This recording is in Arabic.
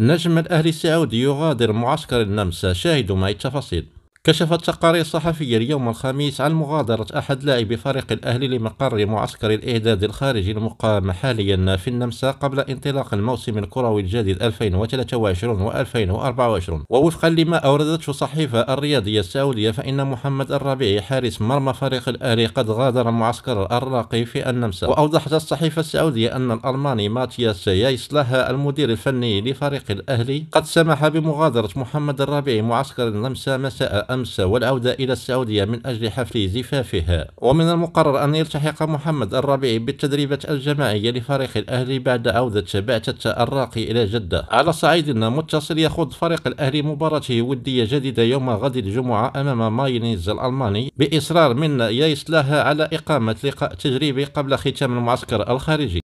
نجم الأهلي السعودي يغادر معسكر النمسا شاهدوا معي التفاصيل كشفت تقارير صحفية اليوم الخميس عن مغادرة أحد لاعبي فريق الأهلي لمقر معسكر الإعداد الخارجي المقام حاليا في النمسا قبل انطلاق الموسم الكروي الجديد 2023 و2024 ووفقا لما أوردته صحيفة الرياضية السعودية فإن محمد الربيعي حارس مرمى فريق الأهلي قد غادر معسكر الراقي في النمسا وأوضحت الصحيفة السعودية أن الألماني ماتياس يايسلها المدير الفني لفريق الأهلي قد سمح بمغادرة محمد الربيعي معسكر النمسا مساء أمس والعودة إلى السعودية من أجل حفل زفافها ومن المقرر أن يلتحق محمد الربيعي بالتدريبات الجماعية لفريق الأهلي بعد عودة بعثة الراقي إلى جدة على صعيد متصل يخوض فريق الأهلي مباراته ودية جديدة يوم غد الجمعة أمام ماينيز الألماني بإصرار من يايس لها على إقامة لقاء تجريبي قبل ختام المعسكر الخارجي